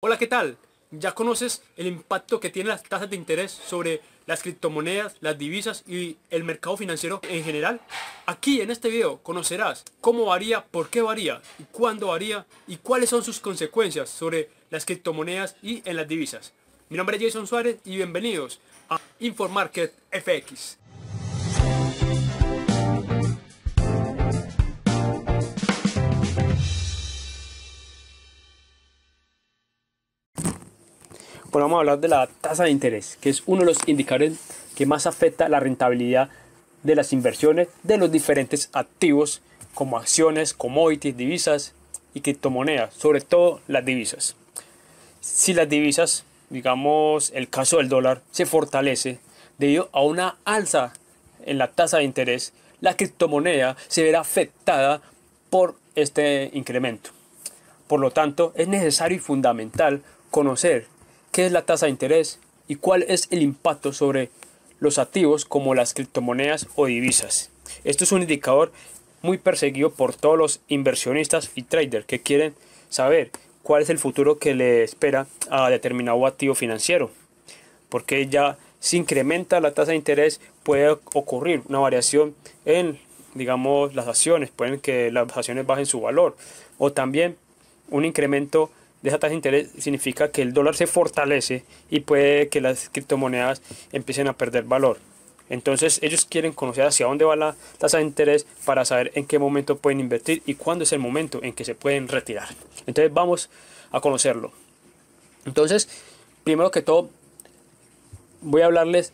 Hola, ¿qué tal? ¿Ya conoces el impacto que tienen las tasas de interés sobre las criptomonedas, las divisas y el mercado financiero en general? Aquí en este video conocerás cómo varía, por qué varía, y cuándo varía y cuáles son sus consecuencias sobre las criptomonedas y en las divisas. Mi nombre es Jason Suárez y bienvenidos a Informarket FX. vamos a hablar de la tasa de interés, que es uno de los indicadores que más afecta la rentabilidad de las inversiones de los diferentes activos como acciones, commodities, divisas y criptomonedas, sobre todo las divisas. Si las divisas, digamos el caso del dólar, se fortalece debido a una alza en la tasa de interés, la criptomoneda se verá afectada por este incremento. Por lo tanto, es necesario y fundamental conocer qué es la tasa de interés y cuál es el impacto sobre los activos como las criptomonedas o divisas. Esto es un indicador muy perseguido por todos los inversionistas y traders que quieren saber cuál es el futuro que le espera a determinado activo financiero. Porque ya si incrementa la tasa de interés puede ocurrir una variación en, digamos, las acciones, pueden que las acciones bajen su valor. O también un incremento de esa tasa de interés significa que el dólar se fortalece y puede que las criptomonedas empiecen a perder valor. Entonces ellos quieren conocer hacia dónde va la tasa de interés para saber en qué momento pueden invertir y cuándo es el momento en que se pueden retirar. Entonces vamos a conocerlo. Entonces, primero que todo, voy a hablarles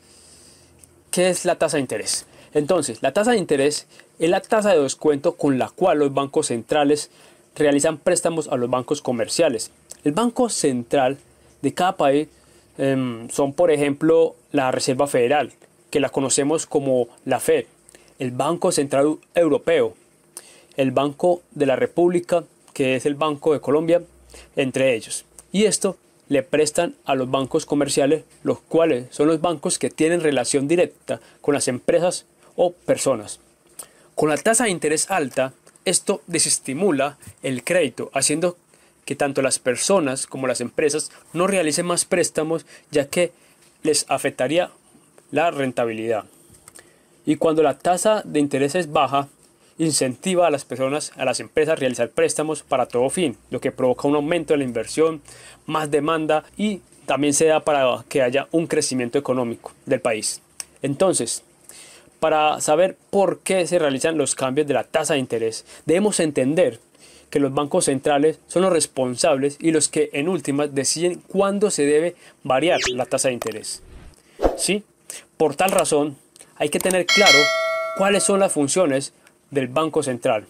qué es la tasa de interés. Entonces, la tasa de interés es la tasa de descuento con la cual los bancos centrales realizan préstamos a los bancos comerciales. El banco central de cada país e, em, son, por ejemplo, la Reserva Federal, que la conocemos como la Fed, el Banco Central Europeo, el Banco de la República, que es el Banco de Colombia, entre ellos. Y esto le prestan a los bancos comerciales, los cuales son los bancos que tienen relación directa con las empresas o personas. Con la tasa de interés alta, esto desestimula el crédito, haciendo que tanto las personas como las empresas no realicen más préstamos, ya que les afectaría la rentabilidad. Y cuando la tasa de interés es baja, incentiva a las personas, a las empresas a realizar préstamos para todo fin, lo que provoca un aumento de la inversión, más demanda y también se da para que haya un crecimiento económico del país. Entonces, para saber por qué se realizan los cambios de la tasa de interés, debemos entender que los bancos centrales son los responsables y los que en última deciden cuándo se debe variar la tasa de interés. ¿Sí? Por tal razón, hay que tener claro cuáles son las funciones del Banco Central.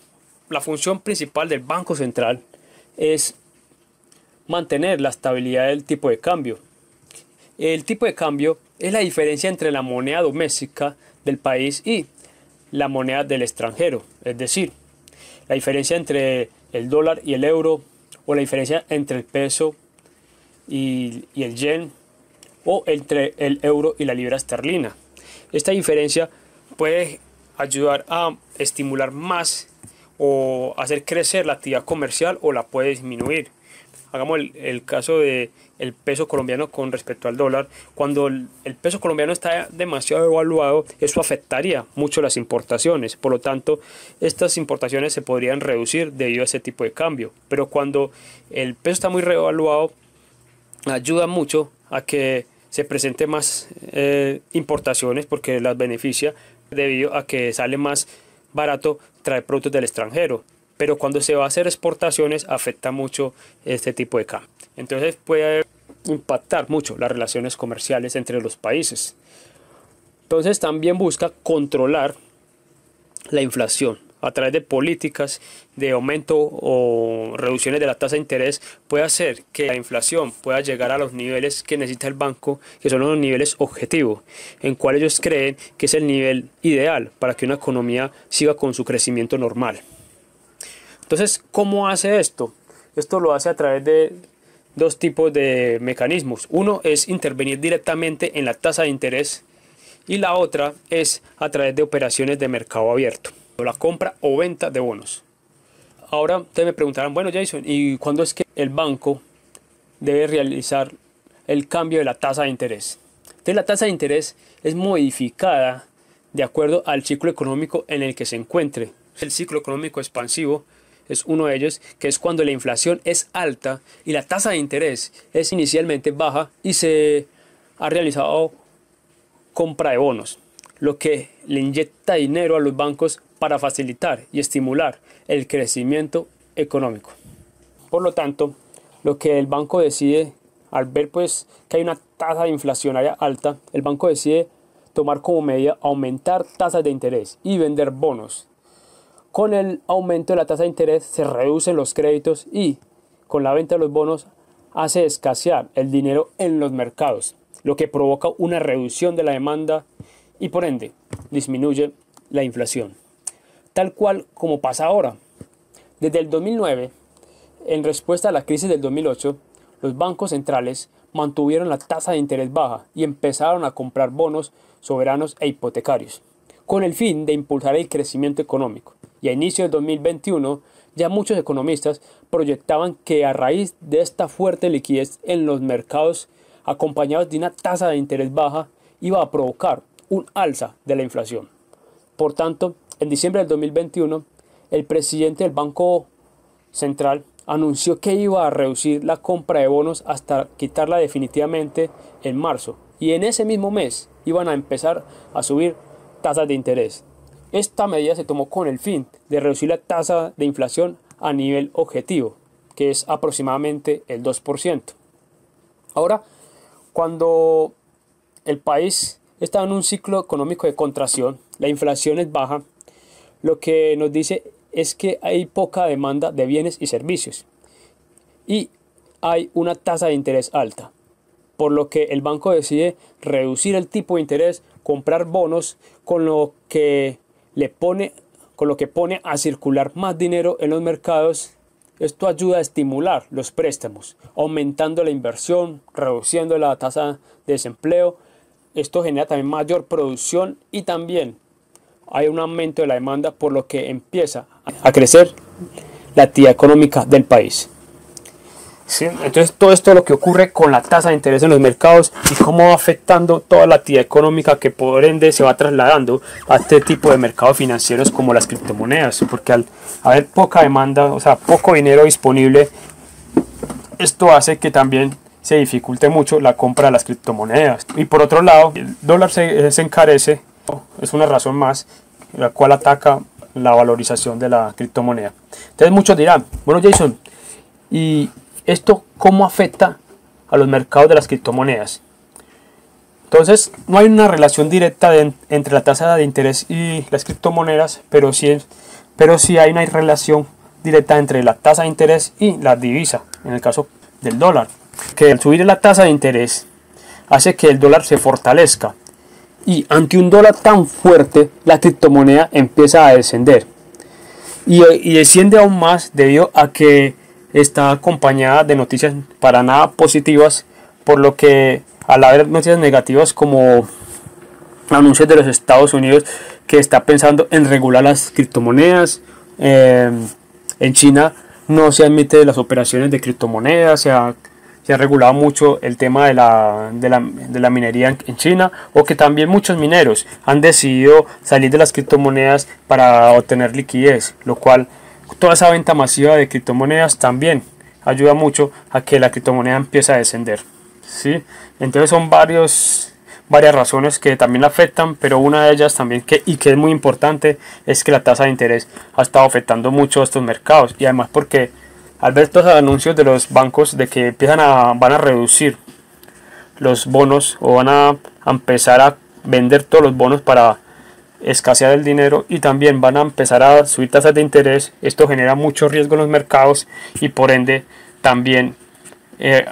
La función principal del Banco Central es mantener la estabilidad del tipo de cambio. El tipo de cambio es la diferencia entre la moneda doméstica del país y la moneda del extranjero, es decir, la diferencia entre el dólar y el euro o la diferencia entre el peso y, el yen o entre el euro y la libra esterlina. Esta diferencia puede ayudar a estimular más o hacer crecer la actividad comercial o la puede disminuir hagamos el, caso de el peso colombiano con respecto al dólar, cuando el, peso colombiano está demasiado evaluado, eso afectaría mucho las importaciones. Por lo tanto, estas importaciones se podrían reducir debido a ese tipo de cambio. Pero cuando el peso está muy revaluado, ayuda mucho a que se presenten más eh, importaciones porque las beneficia debido a que sale más barato traer productos del extranjero pero cuando se va a hacer exportaciones afecta mucho este tipo de cambio. Entonces puede impactar mucho las relaciones comerciales entre los países. Entonces también busca controlar la inflación a través de políticas de aumento o reducciones de la tasa de interés puede hacer que la inflación pueda llegar a los niveles que necesita el banco, que son los niveles objetivos, en cual ellos creen que es el nivel ideal para que una economía siga con su crecimiento normal. Entonces, ¿cómo hace esto? Esto lo hace a través de dos tipos de mecanismos. Uno es intervenir directamente en la tasa de interés y la otra es a través de operaciones de mercado abierto, la compra o venta de bonos. Ahora ustedes me preguntarán, bueno Jason, ¿y cuándo es que el banco debe realizar el cambio de la tasa de interés? Entonces la tasa de interés es modificada de acuerdo al ciclo económico en el que se encuentre. El ciclo económico expansivo es uno de ellos, que es cuando la inflación es alta y la tasa de interés es inicialmente baja y se ha realizado compra de bonos, lo que le inyecta dinero a los bancos para facilitar y estimular el crecimiento económico. Por lo tanto, lo que el banco decide al ver pues que hay una tasa inflacionaria alta, el banco decide tomar como medida aumentar tasas de interés y vender bonos con el aumento de la tasa de interés se reducen los créditos y con la venta de los bonos hace escasear el dinero en los mercados, lo que provoca una reducción de la demanda y por ende disminuye la inflación. Tal cual como pasa ahora. Desde el 2009, en respuesta a la crisis del 2008, los bancos centrales mantuvieron la tasa de interés baja y empezaron a comprar bonos soberanos e hipotecarios con el fin de impulsar el crecimiento económico. Y a inicio de 2021, ya muchos economistas proyectaban que a raíz de esta fuerte liquidez en los mercados, acompañados de una tasa de interés baja, iba a provocar un alza de la inflación. Por tanto, en diciembre del 2021, el presidente del Banco Central anunció que iba a reducir la compra de bonos hasta quitarla definitivamente en marzo. Y en ese mismo mes iban a empezar a subir tasas de interés. Esta medida se tomó con el fin de reducir la tasa de inflación a nivel objetivo, que es aproximadamente el 2%. Ahora, cuando el país está en un ciclo económico de contracción, la inflación es baja, lo que nos dice es que hay poca demanda de bienes y servicios y hay una tasa de interés alta por lo que el banco decide reducir el tipo de interés, comprar bonos, con lo que le pone, con lo que pone a circular más dinero en los mercados. Esto ayuda a estimular los préstamos, aumentando la inversión, reduciendo la tasa de desempleo. Esto genera también mayor producción y también hay un aumento de la demanda, por lo que empieza a crecer la actividad económica del país. Entonces todo esto es lo que ocurre con la tasa de interés en los mercados y cómo va afectando toda la actividad económica que por ende se va trasladando a este tipo de mercados financieros como las criptomonedas, porque al haber poca demanda, o sea, poco dinero disponible, esto hace que también se dificulte mucho la compra de las criptomonedas. Y por otro lado, el dólar se eh, encarece, es una razón más, la cual ataca la valorización de la criptomoneda. Entonces muchos dirán, bueno Jason, ¿y esto cómo afecta a los mercados de las criptomonedas. Entonces, no hay una relación directa entre la tasa de interés y las criptomonedas, pero sí, pero hay una relación directa entre la tasa de interés y la divisa, en el caso del dólar. Que al subir la tasa de interés hace que el dólar se fortalezca. Y ante un dólar tan fuerte, la criptomoneda empieza a descender. Y, y desciende aún más debido a que está acompañada de noticias para nada positivas, por lo que al haber noticias negativas como anuncios de los Estados Unidos que está pensando en regular las criptomonedas, eh, en China no se admite las operaciones de criptomonedas, se ha, se ha regulado mucho el tema de la, minería en, China, o que también muchos mineros han decidido salir de las criptomonedas para obtener liquidez, lo cual toda esa venta masiva de criptomonedas también ayuda mucho a que la criptomoneda empiece a descender. ¿sí? Entonces son varios, varias razones que también afectan, pero una de ellas también que, y que es muy importante es que la tasa de interés ha estado afectando mucho a estos mercados y además porque al ver estos anuncios de los bancos de que empiezan a, van a reducir los bonos o van a empezar a vender todos los bonos para escasea del dinero y también van a empezar a subir tasas de interés. Esto genera mucho riesgo en los mercados y por ende también eh,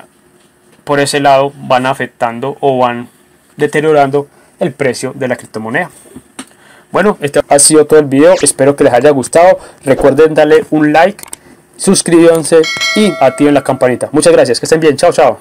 por ese lado van afectando o van deteriorando el precio de la criptomoneda. Bueno, este ha sido todo el video. Espero que les haya gustado. Recuerden darle un like, suscríbanse y activen la campanita. Muchas gracias. Que estén bien. Chao, chao.